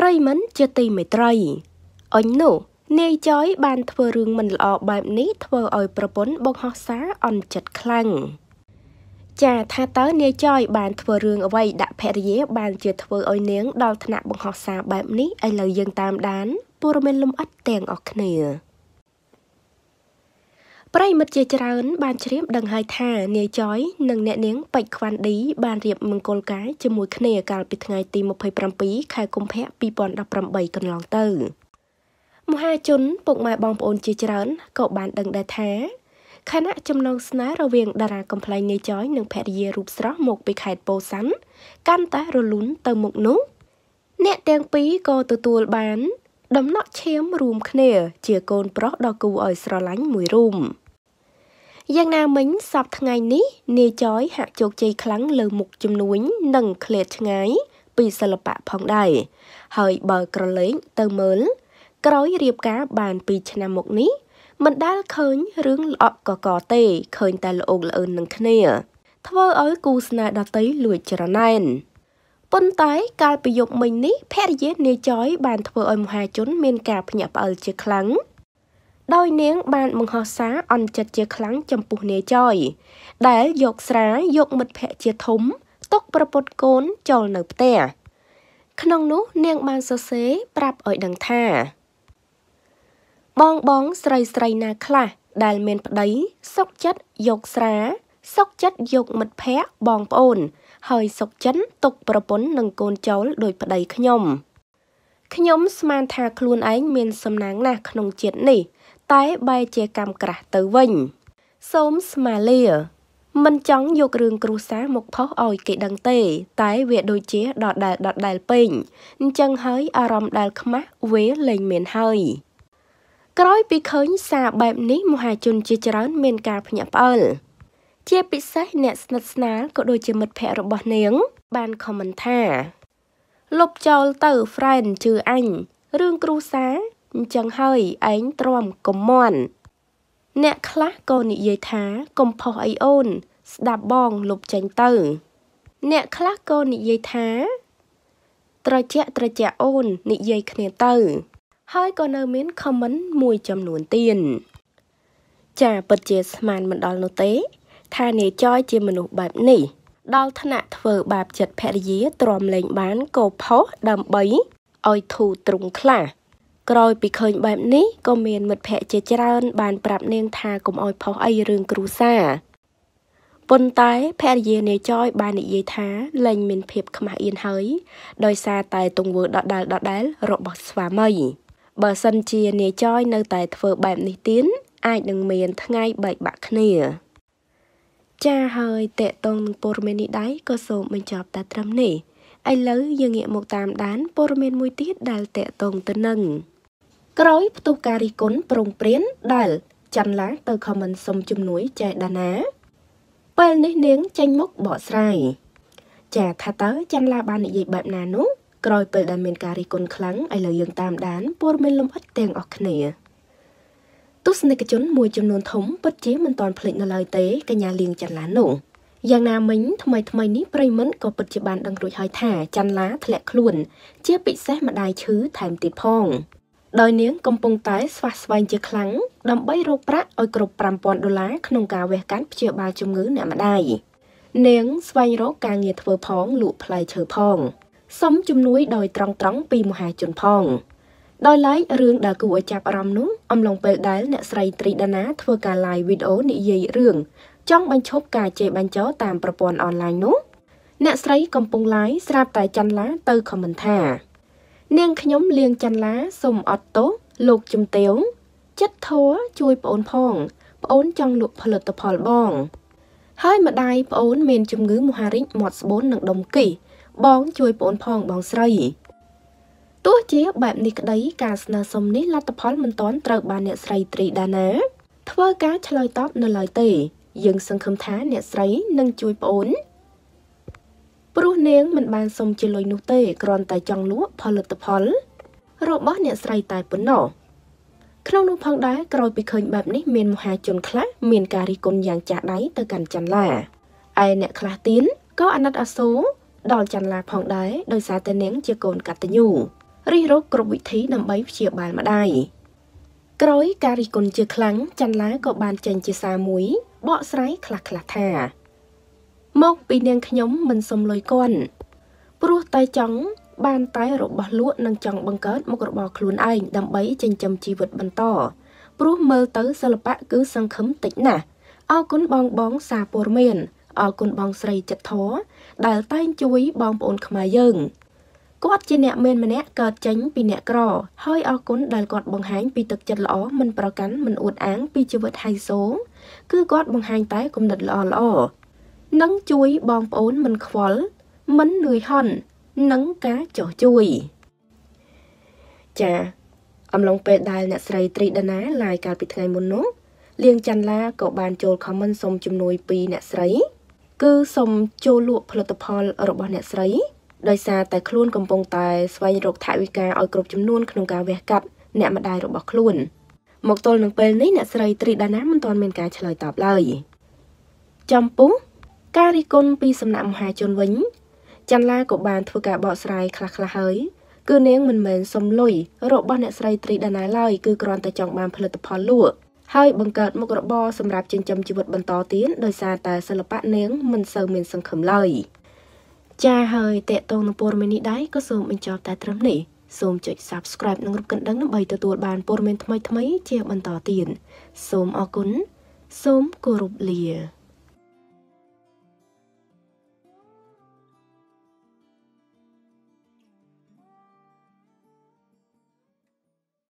ប្រិមិនជាទីមេត្រី អញនោះនាយចយបានធ្វើរឿងមិនល្អបែបនេះធ្វើឲ្យប្រពន្ធបងហោះសាអន់ចិត្តខ្លាំងចាថាតើនាយចយបានធ្វើរឿងអ្វីដាក់ភរិយាបានជាធ្វើឲ្យនាងដល់ថ្នាក់បង្ហោះសាបែបនេះឥឡូវយើងតាមដានព័ត៌មានលម្អិតទាំងអស់គ្នាប្រិមិត្តជាច្រើនបានជ្រាបដឹងហើយថានាយចយនិងអ្នកនាងពេជ្រខ្វាន់ឌីបានរៀបមង្គលការជាមួយគ្នាកាលពីថ្ងៃទី27ខែកុម្ភៈ2018កន្លងទៅមហាជនពុកម៉ែបងប្អូនជាច្រើនក៏បានដឹងដែរថាខណៈចំណងស្នេហ៍រវាង តារាកំ pl ែងនាយចយនិងភរិយារូបស្រស់មកពីខេត្តពោធិ៍សាត់កាន់តែរលូនទៅមុខនោះ អ្នកទាំងពីរក៏ទទួលបាន ដំណក់ឈាមរួមគ្នាជាកូនប្រុសដ៏គួរឲ្យស្រឡាញ់មួយរូបយ៉ាងណាមិញសប្ថ្ងៃនេះនាយចយហាក់ជោគជ័យខ្លាំងលើមុខជំនួញនិងឃ្លាតឆ្ងាយពីសិល្បៈផងដែរហើយបើក្រឡេកទៅមើលក្រោយរៀបការ បាន2ឆ្នាំមកនេះ មិនដែលឃើញរឿងល្អកកទេឃើញតែល្អងល្អឿននឹងគ្នា ធ្វើឲ្យគូស្នេហ៍ដតីលួចច្រណែនប៉ុន្តែកាលពីយប់មិញនេះភរិយានាយចយបានធ្វើឲ្យមហាជនមានការភ្ញាក់ផ្អើលជាខ្លាំងដោយនាងបានបង្ហោះសារអន់ចិត្តជាខ្លាំងចំពោះនាយចយ ដែលយកស្រាយកមិត្តភ័ក្តិជាធំទុកប្រពន្ធកូនចូលនៅផ្ទះក្នុងនោះនាងបានសរសេរប្រាប់ឲ្យដឹងថាបងបងស្រីស្រីណាខ្លះដែលមានប្តីសុកចិត្តយកស្រា សុកចិត្តយកមិត្តភ័ក្តិបងប្អូន ហើយសុកចិនទុកប្រពន្ធនិងកូនចោលដោយប្តីខ្ញុំខ្ញុំស្មានថាខ្លួនឯងមានសំណាងណាស់ក្នុងជាតិនេះតែបែរជាកម្មក្រាស់ទៅវិញ សូមស្មាលាមិនចង់យករឿងគ្រួសារមកផុសឲ្យគេដឹងទេតែវាដូចជាដដែលដដែលពេញអញ្ចឹងហើយអារម្មណ៍ដែលខ្មាស់វាលែងមានហើយក្រោយពីឃើញសារបែបនេះមហាជនជាច្រើនមានការភ្ញាក់ផ្អើលជាពិសេសអ្នកស្និទ្ធស្នាលក៏ដូចជាមិត្តភ័ក្តិរបស់នាង បានខមមិនថាលុបចោលទៅ friend ជឿអញរឿងគ្រួសារអញ្ចឹងហើយឯងទ្រាំកុំមន់អ្នកខ្លះក៏និយាយថាកុំផុសអីអូនស្ដាប់បងលុបចេញទៅ អ្នកខ្លះក៏និយាយថាត្រជាក់ត្រជាក់អូននិយាយគ្នាទៅ ហើយក៏នៅមាន comment មួយចំនួនទៀតចាពិតជាស្មានមិនដល់នោះទេ ថានាយចយជាមនុស្សបែបនេះដល់ថ្នាក់ធ្វើបាបចិត្តភរិយាទ្រាំលែងបានក៏ផុសដើម្បីឲ្យធូរទ្រង់ខ្លះក្រោយពីឃើញបែបនេះក៏មានមិត្តភ័ក្តិជាច្រើនបានប្រាប់នាងថាកុំអោយផុសអីរឿងគ្រួសារប៉ុន្តែភរិយានាយចយបាននិយាយថាលែងមានភាពខ្មាស់អៀនហើយដោយសារតែទង្វើដដាលដដាលរបស់ស្វាមី បើសិនជានាយចយនៅតែធ្វើបែបនេះទៀតអាចនឹងមានថ្ងៃបែកបាក់គ្នា ចាហើយតេតងនឹងព័ត៌មាននេះដែរក៏សូមបញ្ចប់តែត្រឹមនេះឥឡូវយើងងាកមកតាមដានព័ត៌មានមួយទៀតដែលតេតងទៅនឹងក្រោយផ្ទុះការរិះគន់ប្រងព្រៀនដែលច័ន្ទឡាទៅខមមិនសុំជំនួយចែដាណា ពេលនេះនាងចេញមុខបកស្រាយចាថាតើច័ន្ទឡាបាននិយាយបែបណានោះ ក្រោយពេលដែលមានការរិះគន់ខ្លាំងឥឡូវយើងតាមដានព័ត៌មានលម្អិតទាំងអស់គ្នាទស្សនិកជនមួយចំនួនធំពិតជាមិនទាន់ភ្លេចនៅឡើយទេកញ្ញាលៀងច័ន្ទឡានោះយ៉ាងណាមិញថ្មីថ្មីនេះប្រិមិនក៏ពិតជាបានដឹងរួចហើយថាច័ន្ទឡាធ្លាក់ខ្លួន ជាពិសេសម្ដាយឈឺថែមទៀតផងដោយនាងកំពុងតែស្វះស្វែងជាខ្លាំងដើម្បីរកប្រាក់ឲ្យគ្រប់5000ដុល្លារក្នុងការវះកាត់ព្យាបាលជំងឺអ្នកម្ដាយនាងស្វែងរកការងារធ្វើផងលក់ផ្លែឈើផងសុំជំនួយដោយត្រង់ត្រង់ពីមហាជនផងដោយឡែករឿងដែលគួរឲ្យចាប់អារម្មណ៍នោះអំឡុងពេលដែលអ្នកស្រីត្រីដាណាធ្វើការ live video និយាយរឿងចង់បញ្ឈប់ការជេរបញ្ចោតាមប្រព័ន្ធអនឡាញនោះ អ្នកស្រីកំពុង live ស្រាប់តែចន្ទឡាទៅ comment ថានាងខ្ញុំលៀងចន្លាសូមអត់ទោសលោកជំទាវចិត្តធัวជួយប្អូនផងប្អូនចង់លក់ផលិតផលបង ហើយម្ដាយប្អូន មាន ជំងឺមហារីកមាត់ស្បូននិងដុំគី បងជួយប្អូនផងបងស្រីទោះជាបែបនេះក្តីការស្នើសុំនេះលទ្ធផលមិនទាន់ត្រូវបានអ្នកស្រីត្រីដាណាធ្វើការឆ្លើយតបនៅឡើយទេ យើង សង្ឃឹមថា អ្នកស្រីនឹងជួយប្អូនព្រោះនាងមិនបានសុំជាលុយនោះទេគ្រាន់តែចង់លក់ផលិតផល របស់អ្នកស្រីតែប៉ុណ្ណោះក្នុងនោះផងដែរក្រោយពីឃើញបែបនេះ មានមហាជនខ្លះមានការរិះគន់យ៉ាងចាស់ដៃទៅកាន់ចន្លាឯអ្នកខ្លះទៀតក៏អាណិតអាសូរដល់ចន្លាផងដែរដោយសារតែនាង ជាកូនកតញ្ញូរិះរោបគ្រប់វិធីដើម្បីព្យាបាលម្ដាយក្រោយ ការរិះគន់ជាខ្លាំងចន្លាក៏បានចេញជាសារមួយបកស្រាយខ្លះៗថាមកពីនាងខ្ញុំមិនសុំលុយគាត់ព្រោះតែចង់បានតែរបស់លក់និងចង់បង្កើតមុខរបរខ្លួនឯងដើម្បីចិញ្ចឹមជីវិតបន្តព្រោះមើលទៅសិល្បៈគឺសង្ឃឹមតិចណាស់អរគុណបងបងសាព័រមានអរគុណបងស្រីចិត្តធរដែលតែងជួយបងប្អូនខ្មែរយើងគាត់ជាអ្នកមានម្នាក់កើតចេញពីអ្នកក្រហើយអរគុណដែលគាត់បង្ហាញពីទឹកចិត្តល្អមិនប្រកាន់មិនអួតអាងពីជីវិតហៃសូគឺគាត់បង្ហាញតែគំនិតល្អល្អនិងជួយបងប្អូនមិនខ្វល់មិននឿយហន់និងការចោះជួយចាអំឡុងពេលដែលអ្នកស្រីត្រីដាណាឡាយកាលពីថ្ងៃមុននោះលៀងច័ន្ទឡាក៏បានចូល comment សុំជំនួយ ពីអ្នកស្រីគឺសុំចូលលក់ផលិតផលរបស់អ្នកស្រីដោយសារតែខ្លួនកំពុងតែស្វែងរក ថវិកាឲ្យគ្រប់ចំនួនក្នុងការវះកាត់អ្នកម្ដាយរបស់ខ្លួន មកទល់នឹងពេលនេះអ្នកស្រីត្រីដាណាមិនទាន់មានការឆ្លើយតបឡើយចំពោះការរិះគន់ពីសំណាក់មហាជនវិញចាន់ឡាក៏បានធ្វើការបកស្រាយខ្លះៗហើយ គឺនាងមិនមែនសំលុយរបស់អ្នកស្រីត្រីដាណាឡើយគឺគ្រាន់តែចង់បានផលិតផលលក់ហើយបង្កើតមុខរបរសម្រាប់ចិញ្ចឹមជីវិតបន្តទៀតដោយសារតែសិល្បៈនាងមិនសូវមានសង្ឃឹមឡើយចាហើយតេតងនឹងព័ត៌មាននេះដែរក៏សូមបញ្ចប់តែត្រឹមនេះសូមចុច Subscribe និងរូបកណ្ដឹងដើម្បីទទួលបានព័ត៌មានថ្មីៗជាបន្តទៀតសូមអរគុណសូមគោរពលា